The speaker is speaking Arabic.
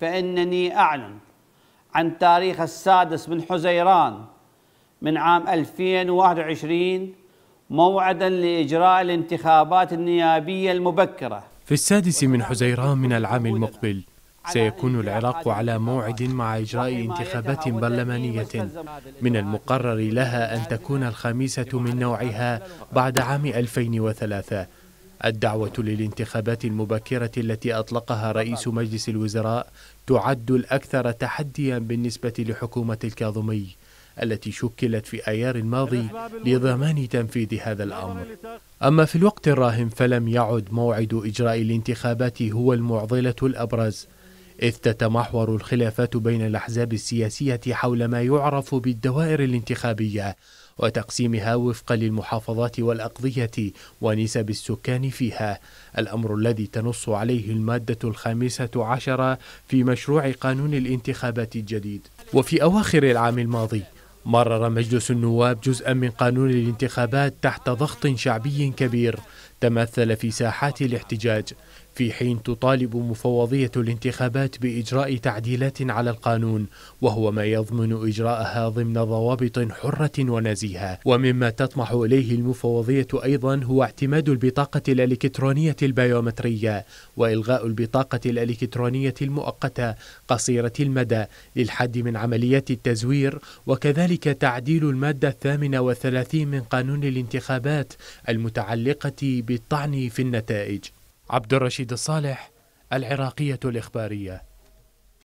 فإنني أعلن عن تاريخ السادس من حزيران من عام 2021 موعدا لإجراء الانتخابات النيابية المبكرة في السادس من حزيران من العام المقبل سيكون العراق على موعد مع إجراء انتخابات برلمانية من المقرر لها أن تكون الخامسة من نوعها بعد عام 2003 الدعوة للانتخابات المبكرة التي أطلقها رئيس مجلس الوزراء تعد الأكثر تحديا بالنسبة لحكومة الكاظمي التي شكلت في أيار الماضي لضمان تنفيذ هذا الأمر أما في الوقت الراهن فلم يعد موعد إجراء الانتخابات هو المعضلة الأبرز إذ تتمحور الخلافات بين الأحزاب السياسية حول ما يعرف بالدوائر الانتخابية وتقسيمها وفقا للمحافظات والأقضية ونسب السكان فيها الأمر الذي تنص عليه المادة الخامسة عشرة في مشروع قانون الانتخابات الجديد وفي أواخر العام الماضي مرر مجلس النواب جزءا من قانون الانتخابات تحت ضغط شعبي كبير تمثل في ساحات الاحتجاج في حين تطالب مفوضية الانتخابات بإجراء تعديلات على القانون وهو ما يضمن إجراءها ضمن ضوابط حرة ونزيهة ومما تطمح إليه المفوضية أيضا هو اعتماد البطاقة الإلكترونية البيومترية وإلغاء البطاقة الإلكترونية المؤقتة قصيرة المدى للحد من عمليات التزوير وكذلك تعديل المادة الثامنة والثلاثين من قانون الانتخابات المتعلقة ب بالطعن في النتائج عبد الرشيد الصالح العراقيه الاخباريه